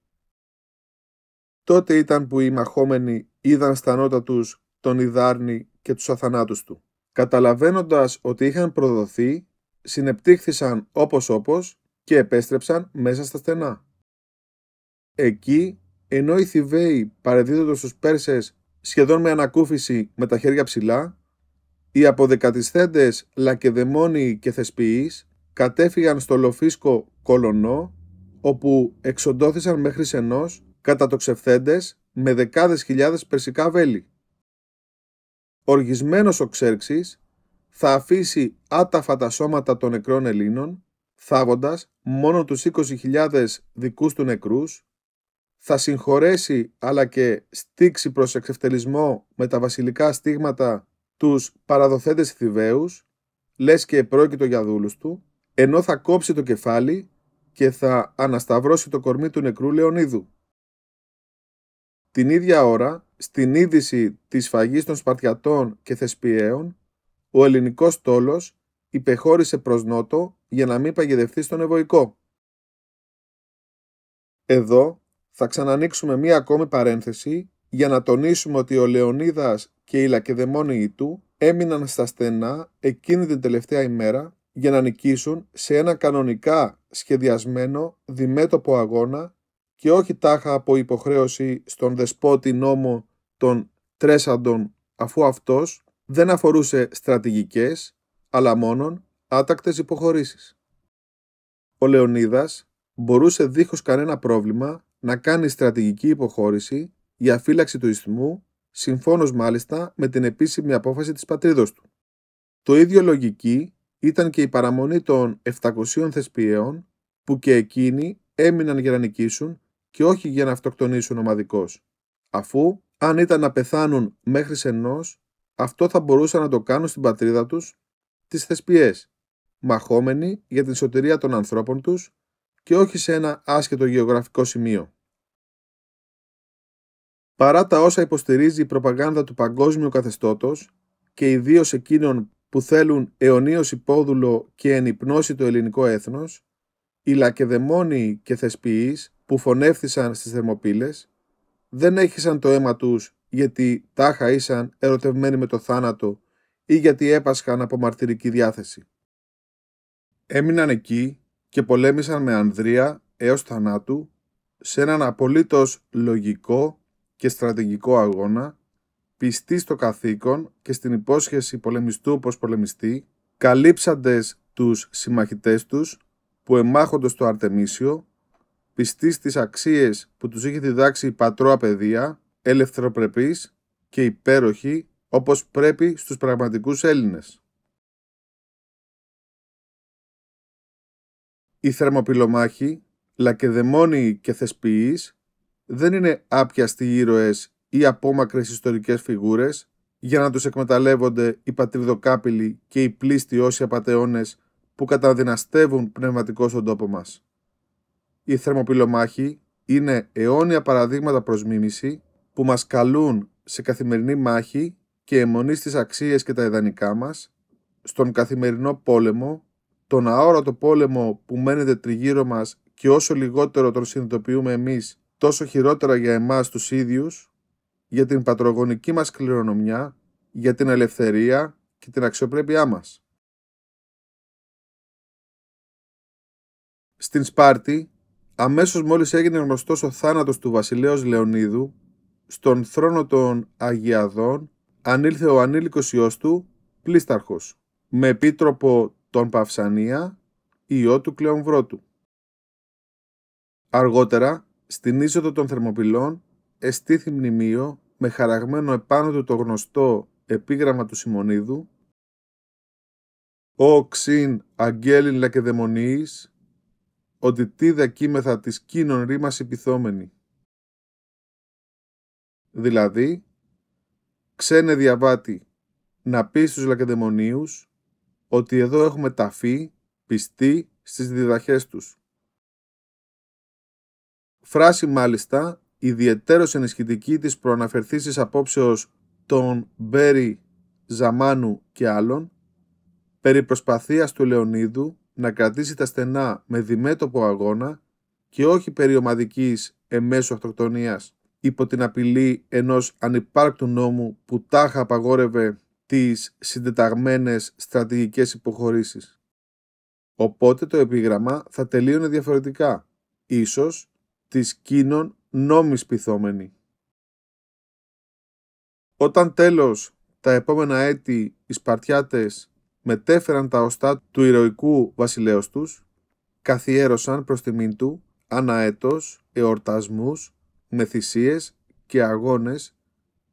Τότε ήταν που οι μαχόμενοι είδαν στα νότα τους τον Ιδάρνη και τους αθανάτους του. Καταλαβαίνοντας ότι είχαν προδοθεί, συνεπτύχθησαν όπως όπως και επέστρεψαν μέσα στα στενά. Εκεί, ενώ οι Θηβαίοι παρεδίδοντος τους Πέρσες σχεδόν με ανακούφιση με τα χέρια ψηλά, οι αποδεκατισθέντες Λακεδαιμόνοι και Θεσποιείς κατέφυγαν στο Λοφίσκο Κολονό, όπου εξοντώθησαν μέχρι σενός ξεφθέντες με δεκάδες χιλιάδες περσικά βέλη. Οργισμένος ο Ξέρξης θα αφήσει άταφα τα σώματα των νεκρών Ελλήνων, θάβοντας μόνο τους 20.000 δικούς του νεκρούς, θα συγχωρέσει αλλά και στήξει προς εξευτελισμό με τα βασιλικά στίγματα τους παραδοθέντες θηβαίους, λες και επρόκειτο για δούλους του, ενώ θα κόψει το κεφάλι και θα ανασταυρώσει το κορμί του νεκρού Λεωνίδου. Την ίδια ώρα, στην είδηση της φαγής των Σπαρτιατών και Θεσπιαίων, ο ελληνικός τόλος υπεχώρησε προς νότο για να μην παγιδευτεί στον Εβοϊκό. Εδώ θα ξανανοίξουμε μία ακόμη παρένθεση για να τονίσουμε ότι ο Λεωνίδας και οι λακεδαιμόνιοι του έμειναν στα στενά εκείνη την τελευταία ημέρα για να νικήσουν σε ένα κανονικά σχεδιασμένο διμέτωπο αγώνα και όχι τάχα από υποχρέωση στον δεσπότη νόμο των Τρέσαντων αφού αυτός δεν αφορούσε στρατηγικές αλλά μόνον άτακτες υποχωρήσεις. Ο Λεωνίδας μπορούσε δίχως κανένα πρόβλημα να κάνει στρατηγική υποχώρηση η φύλαξη του ισθμού, συμφώνως μάλιστα με την επίσημη απόφαση της πατρίδος του. Το ίδιο λογική ήταν και η παραμονή των 700 θεσπιέων, που και εκείνοι έμειναν για να νικήσουν και όχι για να αυτοκτονήσουν ομαδικώς, αφού αν ήταν να πεθάνουν μέχρι ενός, αυτό θα μπορούσαν να το κάνουν στην πατρίδα τους, τις θεσπιές, μαχόμενοι για την σωτηρία των ανθρώπων τους και όχι σε ένα άσχετο γεωγραφικό σημείο. Παρά τα όσα υποστηρίζει η προπαγάνδα του παγκόσμιου καθεστώτος και ιδίως εκείνων που θέλουν αιωνίως υπόδουλο και ενυπνώσει το ελληνικό έθνος, οι λακεδαιμόνοι και θεσποιείς που φωνεύτησαν στις θερμοπύλες δεν έχησαν το αίμα τους γιατί τάχα ήσαν ερωτευμένοι με το θάνατο ή γιατί έπασχαν από μαρτυρική διάθεση. Έμειναν εκεί και πολέμησαν με ανδρεία έως θανάτου σε έναν απολύτως λογικό και στρατηγικό αγώνα, πιστοί στο καθήκον και στην υπόσχεση πολεμιστού πως πολεμιστή, καλύψαντες τους συμμαχητές τους που εμάχονται στο Αρτεμίσιο, πιστοί στις αξίες που τους είχε διδάξει η πατρόα παιδεία, ελευθεροπρεπής και υπέροχη όπως πρέπει στους πραγματικούς Έλληνες. Οι θερμοπυλομάχοι, λακεδαιμόνιοι και θεσποιείς δεν είναι άπιαστοι ήρωες ή απόμακρες ιστορικές φιγούρες για να τους εκμεταλλεύονται οι πατριδοκάπηλοι και οι πλήστοι όσοι απαταιώνες που καταδυναστεύουν πνευματικό στον τόπο μας. Οι θερμοπυλομάχοι είναι αιώνια παραδείγματα προς μίμηση που μας καλούν σε καθημερινή μάχη και αιμονή στις αξίες και τα ιδανικά μας, στον καθημερινό πόλεμο, τον αόρατο πόλεμο που μένεται τριγύρω μας και όσο λιγότερο τον συνειδητοποιούμε εμείς, τόσο χειρότερα για εμάς τους ίδιους, για την πατρογονική μας κληρονομιά, για την ελευθερία και την αξιοπρέπειά μας. Στην Σπάρτη, αμέσως μόλις έγινε γνωστός ο θάνατος του βασιλέως Λεωνίδου, στον θρόνο των Αγιαδών ανήλθε ο ανήλικος ιός του, Πλίσταρχος, με επίτροπο τον Παυσανία, ιό του Κλεομβρότου. Αργότερα, στην είσοδο των Θερμοπυλών εστήθη μνημείο με χαραγμένο επάνω του το γνωστό επίγραμμα του Σιμονίδου «Ο ξύν αγγέλιν λακεδαιμονίης, ότι τι κείμεθα της κίνων ρήμας επιθόμενη». Δηλαδή, ξένε διαβάτη, να πεις στους λακεδαιμονίους ότι εδώ έχουμε ταφή πιστή στις διδαχές τους. Φράση μάλιστα ιδιαιτέρως ενισχυτική της προαναφερθήσης απόψεως των Μπέρι, Ζαμάνου και άλλων, περί προσπαθίας του Λεωνίδου να κρατήσει τα στενά με διμέτωπο αγώνα και όχι περί ομαδικής εμέσου αυτοκτονίας υπό την απειλή ενός ανυπάρκτου νόμου που τάχα απαγόρευε τις συντεταγμένες στρατηγικές υποχωρήσεις. Οπότε το επίγραμμα θα τελείωνε διαφορετικά, ίσως της κίνων νόμις πειθόμενη. Όταν τέλος τα επόμενα έτη οι Σπαρτιάτες μετέφεραν τα οστά του ηρωικού βασιλέως τους, καθιέρωσαν προς τιμήν του αναέτος εορτασμούς με θυσίες και αγώνες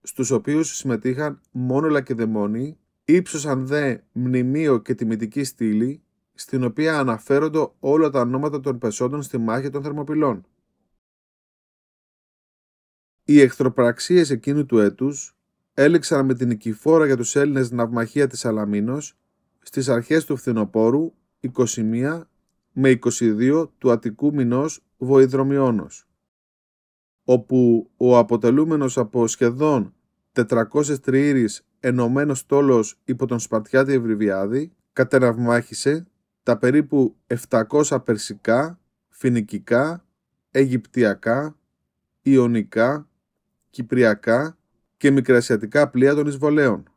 στους οποίους συμμετείχαν μόνο λακεδαιμόνοι, ύψωσαν δε μνημείο και τιμητική στήλη, στην οποία αναφέρονται όλα τα ονόματα των πεσόντων στη μάχη των Θερμοπυλών. Οι εχθροπραξίες εκείνου του έτους έλεξαν με την νικηφόρα για τους Έλληνες ναυμαχία της Αλαμίνος στις αρχές του φθινοπόρου 21 με 22 του Αττικού μηνός Βοηδρομιώνος, όπου ο αποτελούμενος από σχεδόν 400 τριήρης ενωμένος τόλος υπό τον Σπαρτιάτη Ευρυβιάδη κατεναυμάχησε τα περίπου 700 περσικά, φινικικά, αιγυπτιακά, ιωνικά, κυπριακά και μικρασιατικά πλοία των εισβολέων.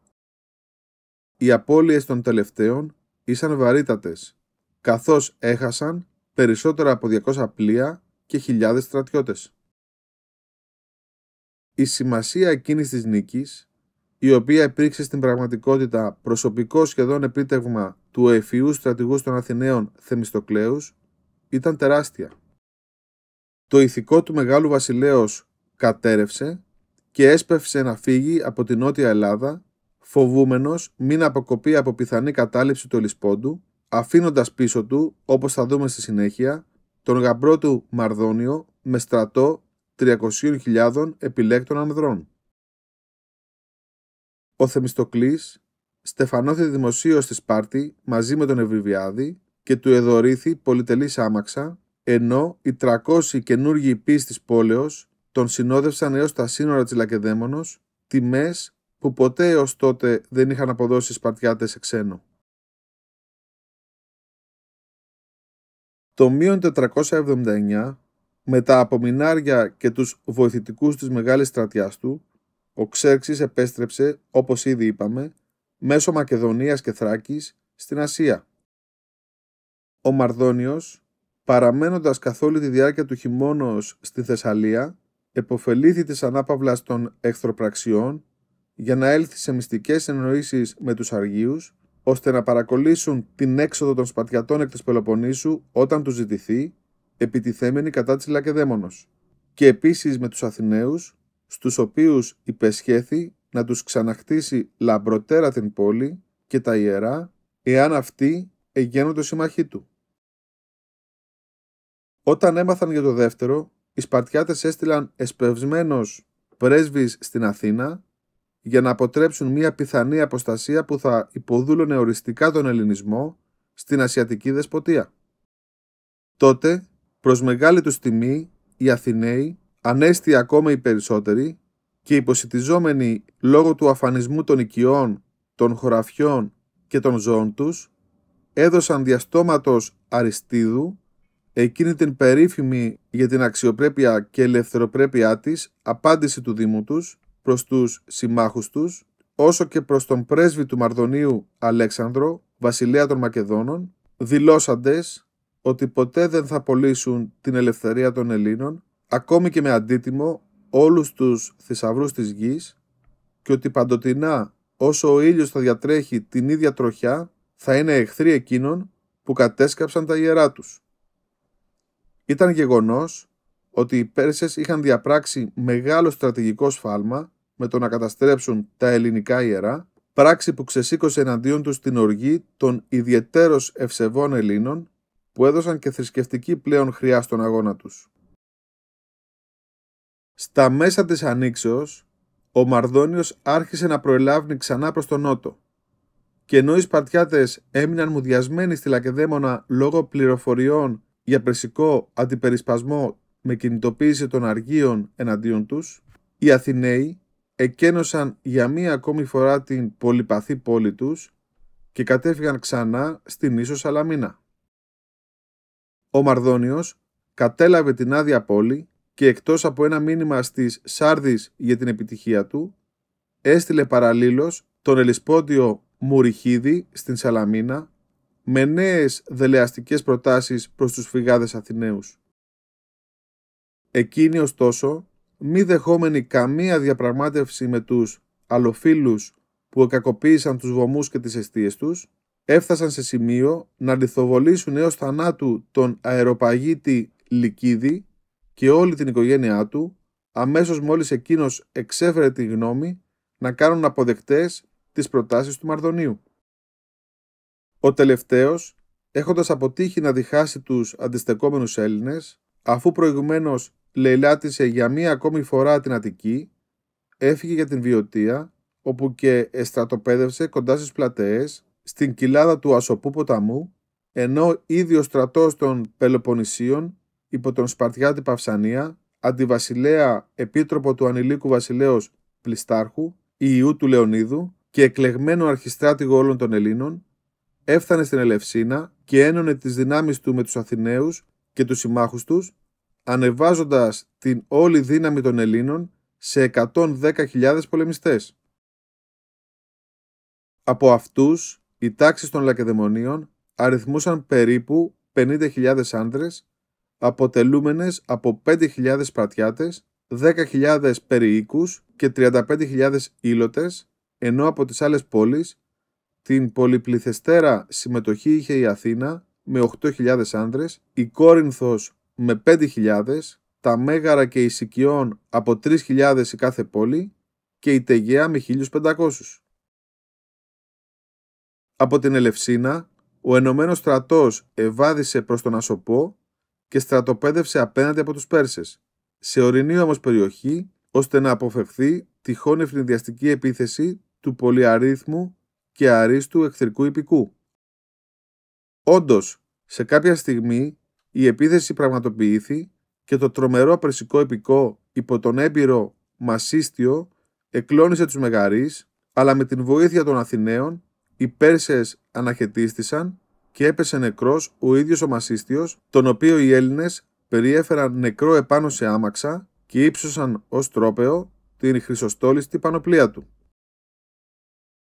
Οι απώλειες των τελευταίων ήσαν βαρύτατες, καθώς έχασαν περισσότερα από 200 πλοία και χιλιάδες στρατιώτες. Η σημασία εκείνης της νίκης, η οποία υπήρξε στην πραγματικότητα προσωπικό σχεδόν επίτευγμα του εφιού στρατηγού των Αθηναίων Θεμιστοκλέους, ήταν τεράστια. Το ηθικό του μεγάλου βασιλέως κατέρευσε και έσπευσε να φύγει από την Νότια Ελλάδα, φοβούμενος μην αποκοπεί από πιθανή κατάληψη του Ελισπόντου, αφήνοντας πίσω του, όπως θα δούμε στη συνέχεια, τον γαμπρό του Μαρδόνιο με στρατό 300.000 επιλέκτων ανδρών. Ο Θεμιστοκλής στεφανώθη δημοσίως στη Σπάρτη μαζί με τον ευβιβιάδη και του εδωρήθη πολυτελής άμαξα, ενώ οι 300 καινούργιοι πίστης της πόλεως τον συνόδευσαν έως τα σύνορα της Λακεδαίμονος τιμές που ποτέ έως τότε δεν είχαν αποδώσει Σπαρτιάτες σε ξένο. Το μείον 479, με τα απομεινάρια και τους βοηθητικούς της μεγάλης στρατιάς του, ο Ξέρξης επέστρεψε, όπως ήδη είπαμε, μέσω Μακεδονίας και Θράκης στην Ασία. Ο Μαρδόνιος, παραμένοντας καθ' όλη τη διάρκεια του χειμώνος στη Θεσσαλία, εποφελήθη της ανάπαυλας των εχθροπραξιών για να έλθει σε μυστικές εννοήσεις με τους αργίους, ώστε να παρακολύσουν την έξοδο των Σπατιατών εκ της Πελοποννήσου όταν τους ζητηθεί, επιτιθέμενη κατά της Λακεδαίμονος, και επίσης με τους Αθηναίους, στους οποίους υπεσχέθη να τους ξαναχτίσει λαμπροτέρα την πόλη και τα ιερά, εάν αυτοί το σύμμαχοί του. Όταν έμαθαν για το δεύτερο, οι Σπαρτιάτες έστειλαν εσπευσμένος πρέσβης στην Αθήνα για να αποτρέψουν μια πιθανή αποστασία που θα υποδούλωνε οριστικά τον ελληνισμό στην Ασιατική Δεσποτεία. Τότε, προς μεγάλη τους τιμή, οι Αθηναίοι, ανέστη ακόμα οι περισσότεροι και υποσυτιζόμενοι λόγω του αφανισμού των οικειών, των χωραφιών και των ζώων τους, έδωσαν διαστόματος Αριστίδου εκείνη την περίφημη για την αξιοπρέπεια και ελευθεροπρέπειά της απάντηση του Δήμου τους προς τους συμμάχους τους, όσο και προς τον πρέσβη του Μαρδονίου Αλέξανδρο, βασιλέα των Μακεδόνων, δηλώσαντες ότι ποτέ δεν θα πωλήσουν την ελευθερία των Ελλήνων, ακόμη και με αντίτιμο όλους τους θησαυρούς της γης και ότι παντοτινά όσο ο ήλιος θα διατρέχει την ίδια τροχιά θα είναι εχθροί εκείνων που κατέσκαψαν τα ιερά τους. Ήταν γεγονός ότι οι Πέρσες είχαν διαπράξει μεγάλο στρατηγικό σφάλμα με το να καταστρέψουν τα ελληνικά ιερά, πράξη που ξεσήκωσε εναντίον τους την οργή των ιδιαιτέρως ευσεβών Ελλήνων που έδωσαν και θρησκευτική πλέον χρειά στον αγώνα τους. Στα μέσα της Ανοίξεως, ο Μαρδόνιος άρχισε να προελάβει ξανά προς τον Νότο και ενώ οι Σπαρτιάτες έμειναν μουδιασμένοι στη Λακεδέμονα λόγω πληροφοριών για περσικό αντιπερισπασμό με κινητοποίηση των αργίων εναντίον τους, οι Αθηναίοι εκένωσαν για μία ακόμη φορά την πολυπαθή πόλη τους και κατέφυγαν ξανά στην ίσο Σαλαμίνα. Ο Μαρδόνιος κατέλαβε την άδεια πόλη και εκτός από ένα μήνυμα στις Σάρδης για την επιτυχία του, έστειλε παραλίλως τον Ελισπόντιο Μουριχίδη στην Σαλαμίνα με νέες δελεαστικές προτάσεις προς τους φυγάδες Αθηναίους. Εκείνοι ωστόσο, μη δεχόμενοι καμία διαπραγμάτευση με τους αλοφίλους που κακοποίησαν τους βομούς και τις αιστείες τους, έφτασαν σε σημείο να λιθοβολήσουν έως θανάτου τον αεροπαγίτη Λικίδη και όλη την οικογένειά του, αμέσως μόλις εκείνος εξέφερε τη γνώμη να κάνουν αποδεκτές τις προτάσεις του Μαρδονίου. Ο τελευταίος, έχοντας αποτύχει να διχάσει τους αντιστεκόμενους Έλληνες, αφού προηγουμένως λαιλάτισε για μία ακόμη φορά την Αττική, έφυγε για την Βιωτία, όπου και εστρατοπέδευσε κοντά στις πλατείε, στην κοιλάδα του Ασοπού ποταμού, ενώ ήδη ο στρατός των Πελοπονησίων, υπό τον Σπαρτιάτη Παυσανία, αντιβασιλέα επίτροπο του ανηλίκου βασιλέως Πλιστάρχου, Ιού του Λεωνίδου και εκλεγμένο αρχιστράτηγο όλων των Ελλήνων, έφτανε στην Ελευσίνα και ένωνε τις δυνάμεις του με τους Αθηναίους και τους συμμάχους τους, ανεβάζοντας την όλη δύναμη των Ελλήνων σε 110.000 πολεμιστές. Από αυτούς, οι τάξεις των Λακεδαιμονίων αριθμούσαν περίπου 50.000 άντρες, αποτελούμενες από 5.000 πρατιάτες, 10.000 περιοίκους και 35.000 ήλωτες, ενώ από τις άλλες πόλεις την πολυπληθεστέρα συμμετοχή είχε η Αθήνα με 8.000 άνδρες, η Κόρινθος με 5.000, τα Μέγαρα και η Σικιών από 3.000 η κάθε πόλη και η Τεγέα με 1.500. Από την Ελευσίνα, ο ενωμένος στρατός ευάδισε προς τον Ασοπό και στρατοπέδευσε απέναντι από τους Πέρσες, σε ορεινή όμως περιοχή, ώστε να αποφευθεί τυχόν ευνηδιαστική επίθεση του πολυαρίθμου και αρίστου εχθρικού υπηκού. Όντως, σε κάποια στιγμή η επίθεση πραγματοποιήθη και το τρομερό απερσικό υπηκό υπό τον έμπειρο Μασίστιο εκλώνησε τους Μεγαρείς, αλλά με την βοήθεια των Αθηναίων οι Πέρσες αναχαιτίστησαν και έπεσε νεκρός ο ίδιος ο Μασίστιος, τον οποίο οι Έλληνες περιέφεραν νεκρό επάνω σε άμαξα και ύψωσαν ως τρόπεο την χρυσοστόλιστη πανοπλία του.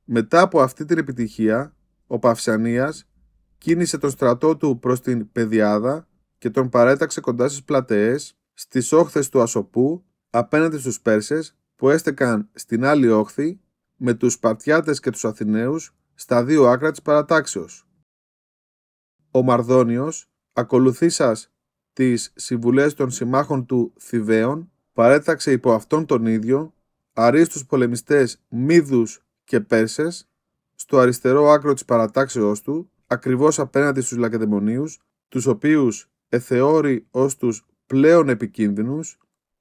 Μετά από αυτή την επιτυχία, ο Παυσιανίας κίνησε τον στρατό του προς την Πεδιάδα και τον παρέταξε κοντά στις πλατεές, στις όχθες του Ασοπού, απέναντι στους Πέρσες που έστεκαν στην άλλη όχθη με τους Σπαρτιάτες και τους Αθηναίους στα δύο άκρα της παρατάξεως. Ο Μαρδόνιος, ακολουθήσας τις συμβουλές των συμμάχων του Θηβαίων, παρέταξε υπό αυτόν τον ίδιο αρίστους πολεμιστές Μίδους και πέρσες στο αριστερό άκρο της παρατάξεώς του, ακριβώς απέναντι στους Λακεδαιμονίους, τους οποίους εθεώρη ως τους πλέον επικίνδυνους,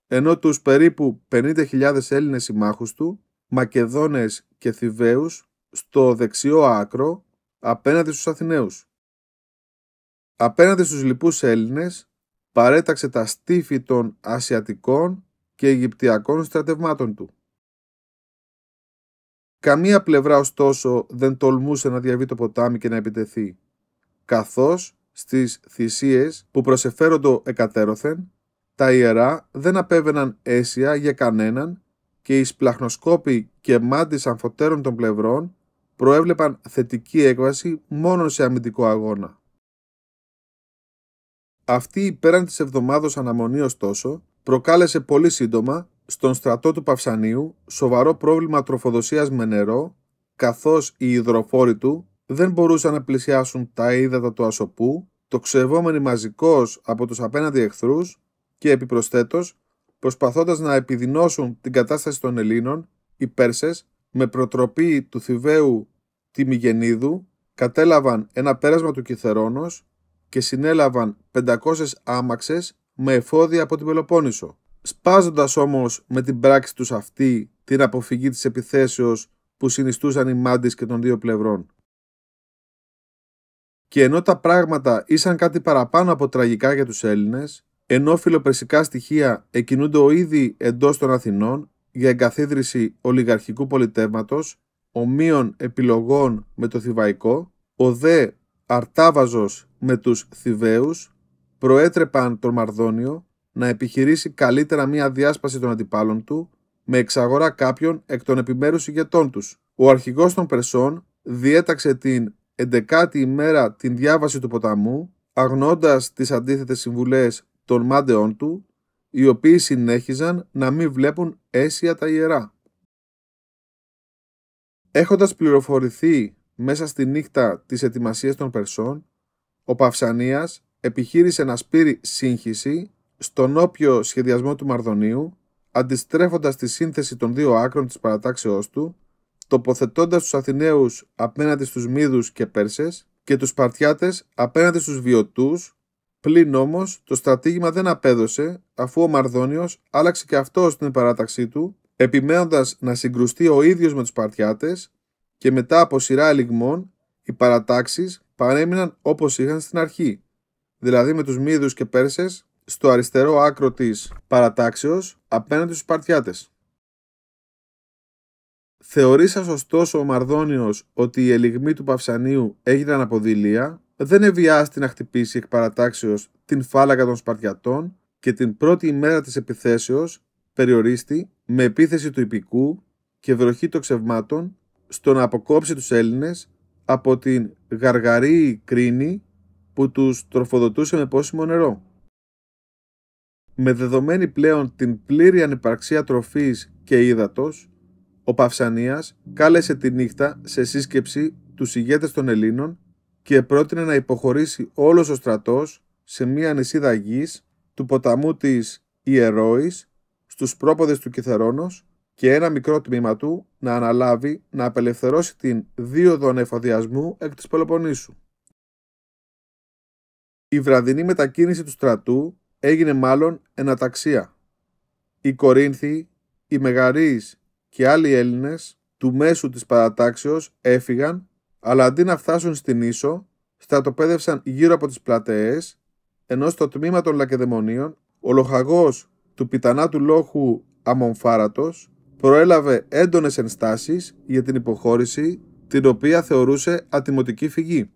ενώ τους περίπου 50.000 Έλληνες συμμάχους του, Μακεδόνες και Θηβαίους, στο δεξιό άκρο, απέναντι στους Αθηναίους. Απέναντι στους λοιπούς Έλληνες, παρέταξε τα στήφη των Ασιατικών και Αιγυπτιακών στρατευμάτων του. Καμία πλευρά ωστόσο δεν τολμούσε να διαβεί το ποτάμι και να επιτεθεί, καθώς στις θυσίες που προσεφέροντο εκατέρωθεν, τα ιερά δεν απέβαιναν αίσια για κανέναν και οι σπλαχνοσκόποι και μάντις αμφωτέρων των πλευρών προέβλεπαν θετική έκβαση μόνο σε αμυντικό αγώνα. Αυτή η πέραν της εβδομάδος αναμονή ωστόσο προκάλεσε πολύ σύντομα στον στρατό του Παυσανίου σοβαρό πρόβλημα τροφοδοσίας με νερό, καθώς οι υδροφόροι του δεν μπορούσαν να πλησιάσουν τα ύδατα του ασοπού, το ξεβόμενοι μαζικός από τους απέναντι εχθρούς και επιπροσθέτως προσπαθώντας να επιδεινώσουν την κατάσταση των Ελλήνων, οι Πέρσες, με προτροπή του Θηβαίου Τιμιγενίδου, κατέλαβαν ένα πέρασμα του Κιθερώνος και συνέλαβαν 500 άμαξες με εφόδια από την Πελοπόννησο σπάζοντας όμως με την πράξη τους αυτή την αποφυγή της επιθέσεως που συνιστούσαν οι μάντες και των δύο πλευρών. Και ενώ τα πράγματα ήσαν κάτι παραπάνω από τραγικά για τους Έλληνες, ενώ φιλοπερσικά στοιχεία ο ήδη εντός των Αθηνών για εγκαθίδρυση ολιγαρχικού πολιτεύματος, ομοίων επιλογών με το Θηβαϊκό, ο δε Αρτάβαζος με τους Θηβαίους, προέτρεπαν τον Μαρδόνιο να επιχειρήσει καλύτερα μία διάσπαση των αντιπάλων του με εξαγορά κάποιων εκ των επιμέρους ηγετών τους. Ο αρχηγός των Περσών διέταξε την 11η ημέρα την διάβαση του ποταμού, αγνώντας τις αντίθετες συμβουλές των μάντεών του, οι οποίοι συνέχιζαν να μην βλέπουν αίσια τα ιερά. Έχοντας πληροφορηθεί μέσα στη νύχτα της ετοιμασίας των Περσών, ο Παυσανίας επιχείρησε να σπείρει σύγχυση στον όποιο σχεδιασμό του Μαρδονίου, αντιστρέφοντας τη σύνθεση των δύο άκρων της παρατάξεώς του, τοποθετώντας τους Αθηναίους απέναντι στους μύδους και Πέρσες και τους παρτιάτε απέναντι στους Βιωτούς, πλην όμως, το στρατήγημα δεν απέδωσε αφού ο Μαρδόνιος άλλαξε και αυτό στην παράταξή του, επιμένοντας να συγκρουστεί ο ίδιος με τους παρτιάτε και μετά από σειρά ελιγμών οι παρατάξεις παρέμειναν όπως είχαν στην αρχή, δηλαδή με τους μύδους και Πέρσες στο αριστερό άκρο της παρατάξεως απέναντι στους Σπαρτιάτες. Θεωρήσας ωστόσο ο Μαρδόνιος ότι η ελιγμή του Παυσανίου έγιναν από δεν εβιάστη να χτυπήσει εκ παρατάξεως την φάλακα των Σπαρτιατών και την πρώτη ημέρα της επιθέσεως περιορίστη με επίθεση του υπηκού και βροχή των ξευμάτων στο να αποκόψει τους Έλληνες από την γαργαρή κρίνη που τους τροφοδοτούσε με πόσιμο νερό με δεδομένη πλέον την πλήρη ανυπαρξία τροφής και ύδατος, ο Παυσανίας κάλεσε τη νύχτα σε σύσκεψη τους ηγέτες των Ελλήνων και πρότεινε να υποχωρήσει όλος ο στρατός σε μία νησίδα γης του ποταμού της Ιερώης, στους πρόποδες του Κιθερώνος και ένα μικρό τμήμα του να αναλάβει να απελευθερώσει την δίωδο ανεφοδιασμού εκ της Πελοποννήσου. Η βραδινή μετακίνηση του στρατού έγινε μάλλον εναταξία. Οι Κορίνθιοι, οι Μεγαρείς και άλλοι Έλληνες του μέσου της παρατάξεως έφυγαν, αλλά αντί να φτάσουν στην Ίσο, στρατοπέδευσαν γύρω από τις πλατεές, ενώ στο τμήμα των Λακεδαιμονίων ο λοχαγός του πιτανά του λόχου Αμονφάρατος προέλαβε έντονες ενστάσεις για την υποχώρηση την οποία θεωρούσε ατιμωτική φυγή.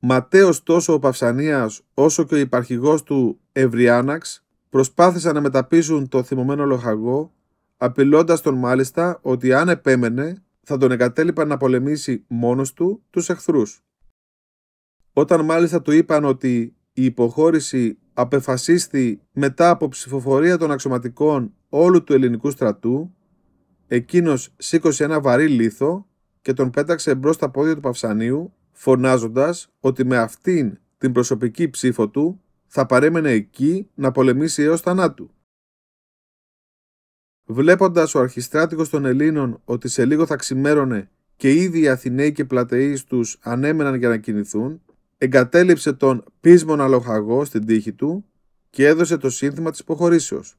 Ματέος τόσο ο Παυσανίας όσο και ο υπαρχηγός του Ευριάναξ προσπάθησαν να μεταπίσουν το θυμωμένο λοχαγό απειλώντας τον μάλιστα ότι αν επέμενε θα τον εγκατέλειπαν να πολεμήσει μόνος του τους εχθρούς. Όταν μάλιστα του είπαν ότι η υποχώρηση απεφασίστη μετά από ψηφοφορία των αξιωματικών όλου του ελληνικού στρατού, εκείνος σήκωσε ένα βαρύ λίθο και τον πέταξε μπρος στα πόδια του Παυσανίου φωνάζοντας ότι με αυτήν την προσωπική ψήφο του θα παρέμενε εκεί να πολεμήσει έως θανάτου. Βλέποντας ο αρχιστράτηγος των Ελλήνων ότι σε λίγο θα ξημέρωνε και ήδη οι Αθηναίοι και πλατεοί τους ανέμεναν για να κινηθούν, εγκατέλειψε τον πείσμονα λοχαγό στην τύχη του και έδωσε το σύνθημα της υποχωρήσεως.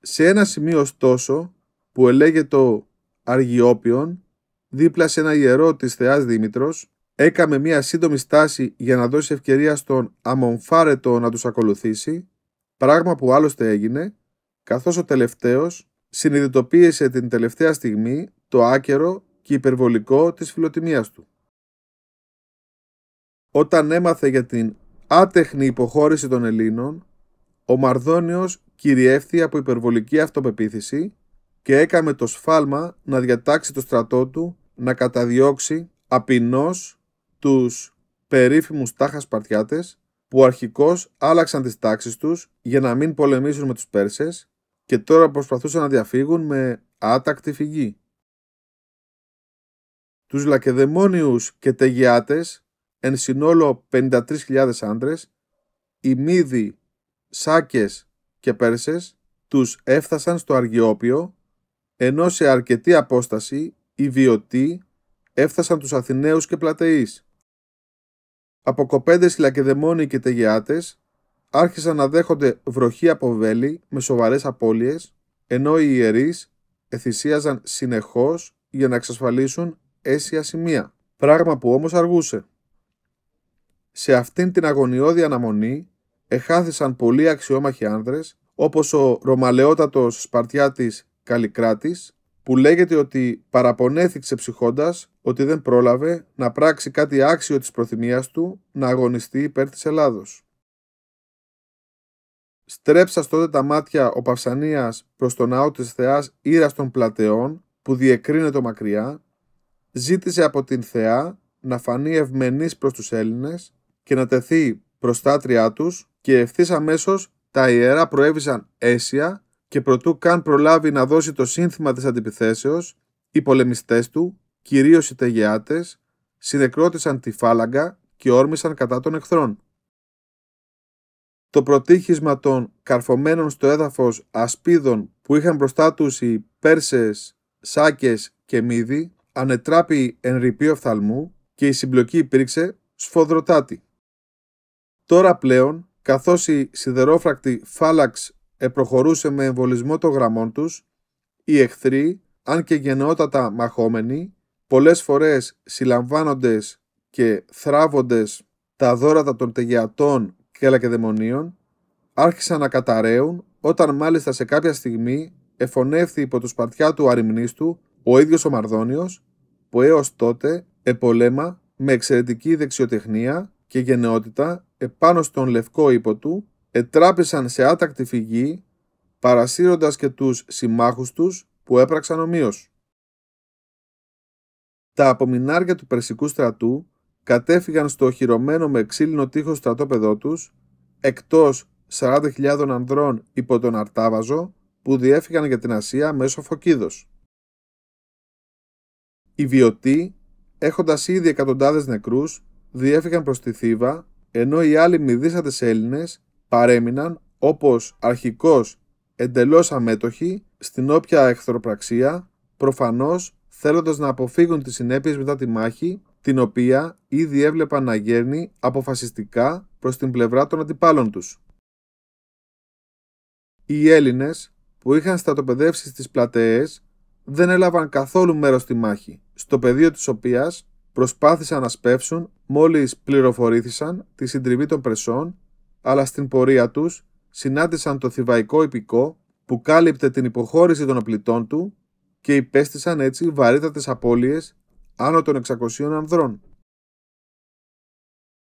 Σε ένα σημείο ωστόσο που ελέγε το Αργιόπιον, δίπλα σε ένα ιερό της θεάς Δήμητρος, Έκαμε μία σύντομη στάση για να δώσει ευκαιρία στον αμομφάρετο να τους ακολουθήσει, πράγμα που άλλωστε έγινε, καθώς ο τελευταίος συνειδητοποίησε την τελευταία στιγμή το άκερο και υπερβολικό της φιλοτιμίας του. Όταν έμαθε για την άτεχνη υποχώρηση των Ελλήνων, ο Μαρδόνιος κυριεύθη από υπερβολική αυτοπεποίθηση και έκαμε το σφάλμα να διατάξει το στρατό του να καταδιώξει απεινός τους περίφημους τάχας Σπαρτιάτες που αρχικώς άλλαξαν τις τάξεις τους για να μην πολεμήσουν με τους Πέρσες και τώρα προσπαθούσαν να διαφύγουν με άτακτη φυγή. Τους Λακεδαιμόνιους και Τεγιάτες, εν συνόλο 53.000 άντρες, οι Μύδοι, Σάκες και Πέρσες τους έφτασαν στο Αργιόπιο, ενώ σε αρκετή απόσταση οι Βιωτοί έφτασαν τους Αθηναίους και Πλατείς από κοπέδες Λακεδεμόνοι και τεγεάτες άρχισαν να δέχονται βροχή από βέλη με σοβαρές απώλειες, ενώ οι ιερείς εθυσίαζαν συνεχώς για να εξασφαλίσουν αίσια σημεία, πράγμα που όμως αργούσε. Σε αυτήν την αγωνιώδη αναμονή εχάθησαν πολλοί αξιόμαχοι άνδρες, όπως ο ρωμαλαιότατος Σπαρτιάτης Καλικράτης, που λέγεται ότι παραπονέθηκε ψυχώντας ότι δεν πρόλαβε να πράξει κάτι άξιο της προθυμίας του να αγωνιστεί υπέρ της Ελλάδος. Στρέψας τότε τα μάτια ο Παυσανίας προς τον ναό της θεάς Ήρας των Πλατεών που διεκρίνεται μακριά, ζήτησε από την θεά να φανεί ευμενής προς τους Έλληνες και να τεθεί προστάτριά τους και ευθύς αμέσως τα ιερά προέβησαν αίσια και προτού καν προλάβει να δώσει το σύνθημα της αντιπιθέσεως, οι πολεμιστές του, κυρίως οι τεγεάτες, συνεκρότησαν τη φάλαγγα και όρμησαν κατά των εχθρών. Το προτύχισμα των καρφωμένων στο έδαφος ασπίδων που είχαν μπροστά τους οι Πέρσες, Σάκες και Μύδη ανετράπη εν ρηπή οφθαλμού και η συμπλοκή υπήρξε σφοδροτάτη. Τώρα πλέον, καθώς η σιδερόφρακτη φάλαξ επροχωρούσε με εμβολισμό των γραμμών τους, οι εχθροί, αν και γενναιότατα μαχόμενοι, πολλές φορές συλλαμβάνοντες και θράβοντες τα δόρατα των τεγιατών και και δαιμονίων, άρχισαν να καταραίουν όταν μάλιστα σε κάποια στιγμή εφωνεύθη υπό του σπαρτιά του αριμνίστου ο ίδιος ο Μαρδόνιος, που έως τότε επολέμα με εξαιρετική δεξιοτεχνία και γενναιότητα επάνω στον λευκό ύπο του ετράπησαν σε άτακτη φυγή, παρασύροντας και τους συμμάχους τους που έπραξαν ομοίως. Τα απομεινάρια του Περσικού στρατού κατέφυγαν στο οχυρωμένο με ξύλινο τείχος στρατόπεδό τους, εκτός 40.000 ανδρών υπό τον Αρτάβαζο, που διέφυγαν για την Ασία μέσω Φωκίδος. Οι βιωτοί, έχοντας ήδη εκατοντάδες νεκρούς, διέφυγαν προς τη Θήβα, ενώ οι άλλοι μηδίσατες Έλληνες παρέμειναν όπως αρχικός εντελώς αμέτωχοι στην όποια εχθροπραξία, προφανώς θέλοντας να αποφύγουν τις συνέπειες μετά τη μάχη, την οποία ήδη έβλεπαν να γέρνει αποφασιστικά προς την πλευρά των αντιπάλων τους. Οι Έλληνες που είχαν στατοπεδεύσεις στις πλατείες δεν έλαβαν καθόλου μέρος στη μάχη, στο πεδίο της οποίας προσπάθησαν να σπεύσουν μόλις πληροφορήθησαν τη συντριβή των Πρεσών αλλά στην πορεία τους συνάντησαν το θηβαϊκό υπηκό που κάλυπτε την υποχώρηση των οπλητών του και υπέστησαν έτσι βαρύτατες απώλειες άνω των 600 ανδρών.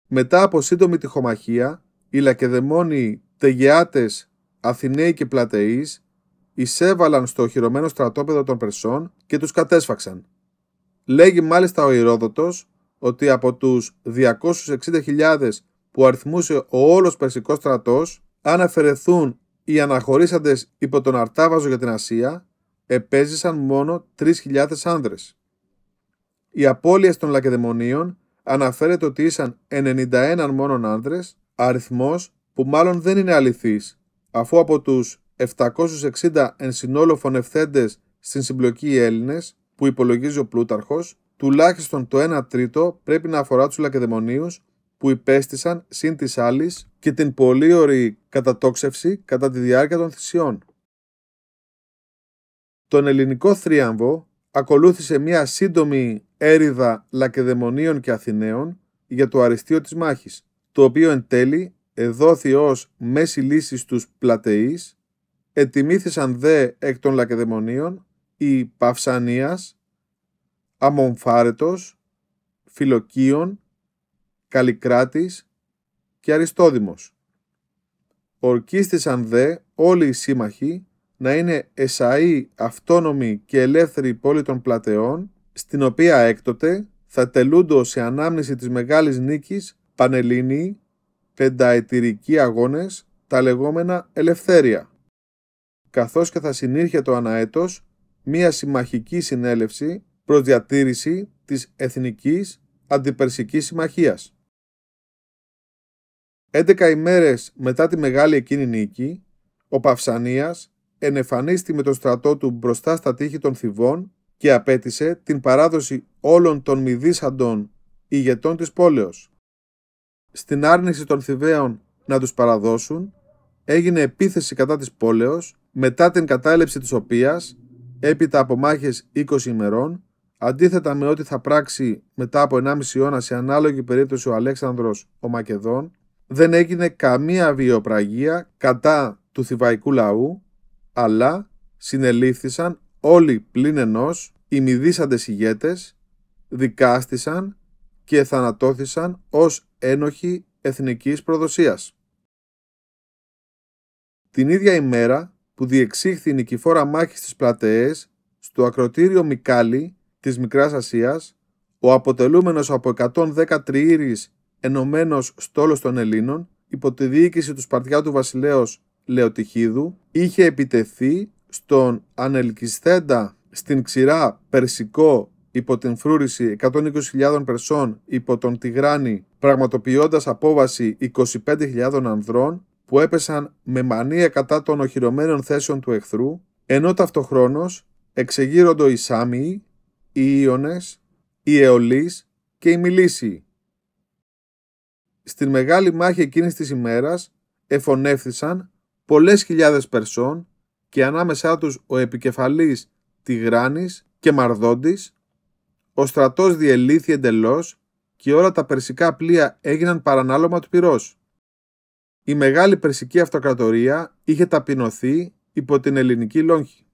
Μετά από σύντομη τυχομαχία, οι Λακεδεμόνοι, Τεγεάτες, Αθηναίοι και πλάτεις εισέβαλαν στο οχυρωμένο στρατόπεδο των Περσών και τους κατέσφαξαν. Λέγει μάλιστα ο Ηρόδοτος ότι από τους 260.000 που αριθμούσε ο όλος Περσικός στρατός αν αφαιρεθούν οι αναχωρήσαντες υπό τον Αρτάβαζο για την Ασία, επέζησαν μόνο 3.000 άνδρες. Οι απώλειες των Λακεδαιμονίων αναφέρεται ότι ήσαν 91 μόνο άνδρες, αριθμός που μάλλον δεν είναι αληθής, αφού από τους 760 εν συνόλο φωνευθέντες στην συμπλοκή Έλληνες που υπολογίζει ο πλούταρχος, τουλάχιστον το 1 τρίτο πρέπει να αφορά τους Λακεδαιμονίους που υπέστησαν συν της άλλης και την πολύ κατατόξευση κατά τη διάρκεια των θυσιών. Τον ελληνικό θρίαμβο ακολούθησε μια σύντομη έριδα Λακεδαιμονίων και Αθηναίων για το αριστείο της μάχης, το οποίο εν τέλει εδόθη ως μέση λύσης στους πλατεείς, ετιμήθησαν δε εκ των Λακεδαιμονίων η Παυσανίας, Αμομφάρετος, Φιλοκίων Καλικράτης και Αριστόδημος. Ορκίστησαν δε όλοι οι σύμμαχοι να είναι εσαί αυτόνομοι και ελεύθερη πόλη των πλατεών, στην οποία έκτοτε θα τελούντο σε ανάμνηση της μεγάλης νίκης πανελλήνιοι, πενταετηρικοί αγώνες, τα λεγόμενα ελευθέρια. Καθώς και θα συνήρχε το αναέτος μία συμμαχική συνέλευση προς διατήρηση της Εθνικής Αντιπερσικής Συμμαχίας. 11 ημέρες μετά τη μεγάλη εκείνη νίκη, ο Παυσανίας ενεφανίστη με τον στρατό του μπροστά στα τείχη των θυβών και απέτησε την παράδοση όλων των μηδίσαντων ηγετών της πόλεως. Στην άρνηση των Θηβαίων να τους παραδώσουν, έγινε επίθεση κατά της πόλεως, μετά την κατάληψη της οποίας, έπειτα από μάχες 20 ημερών, αντίθετα με ό,τι θα πράξει μετά από 1,5 αιώνα σε ανάλογη περίπτωση ο Αλέξανδρος ο Μακεδόν, δεν έγινε καμία βιοπραγία κατά του θηβαϊκού λαού, αλλά συνελήφθησαν όλοι πλην ενός οι μηδίσαντες ηγέτες, δικάστησαν και θανατώθησαν ως ένοχοι εθνικής προδοσίας. Την ίδια ημέρα που διεξήχθη η νικηφόρα μάχη στις πλατείες, στο ακροτήριο Μικάλι της Μικράς Ασίας, ο αποτελούμενος από 113 τριήρης ενωμένο στόλο των Ελλήνων, υπό τη διοίκηση του Σπαρτιάτου βασιλέως Λεοτυχίδου, είχε επιτεθεί στον ανελκυσθέντα στην ξηρά Περσικό υπό την φρούρηση 120.000 περσών υπό τον Τιγράνη, πραγματοποιώντας απόβαση 25.000 ανδρών που έπεσαν με μανία κατά των οχυρωμένων θέσεων του εχθρού, ενώ ταυτοχρόνως εξεγείροντο οι Σάμιοι, οι Ίωνες, οι Αιωλείς και οι Μιλήσιοι στην μεγάλη μάχη εκείνης της ημέρας εφωνεύθησαν πολλές χιλιάδες Περσών και ανάμεσά τους ο επικεφαλής Τιγράνης και μαρδόντης. ο στρατός διελύθη εντελώς και όλα τα περσικά πλοία έγιναν παρανάλωμα του πυρός. Η μεγάλη περσική αυτοκρατορία είχε ταπεινωθεί υπό την ελληνική λόγχη.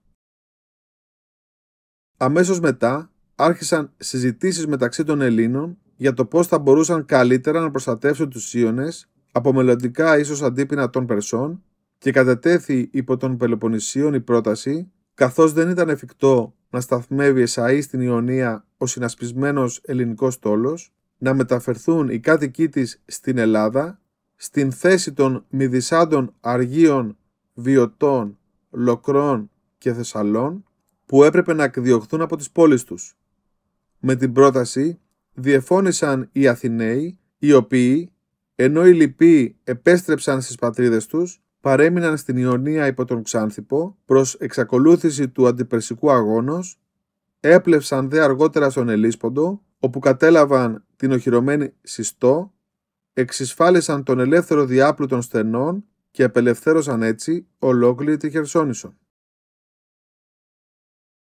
Αμέσως μετά άρχισαν συζητήσεις μεταξύ των Ελλήνων για το πώς θα μπορούσαν καλύτερα να προστατεύσουν τους Ιωνές από μελλοντικά ίσως αντίπεινα των Περσών και κατετέθη υπό των Πελοποννησίων η πρόταση, καθώς δεν ήταν εφικτό να σταθμεύει εσαΐ στην Ιωνία ο συνασπισμένος ελληνικός τόλος, να μεταφερθούν οι κάτοικοί της στην Ελλάδα, στην θέση των Μιδισάντων Αργίων, Βιωτών, Λοκρών και Θεσσαλών, που έπρεπε να εκδιωχθούν από τις πόλεις τους. Με την πρόταση διεφώνησαν οι Αθηναίοι, οι οποίοι, ενώ οι λοιποί επέστρεψαν στις πατρίδες τους, παρέμειναν στην Ιωνία υπό τον ξανθίπο, προς εξακολούθηση του αντιπερσικού αγώνος, έπλευσαν δε αργότερα στον Ελίσποντο, όπου κατέλαβαν την οχυρωμένη Συστό, εξισφάλισαν τον ελεύθερο διάπλου των στενών και απελευθέρωσαν έτσι ολόκληρη τη Χερσόνησο.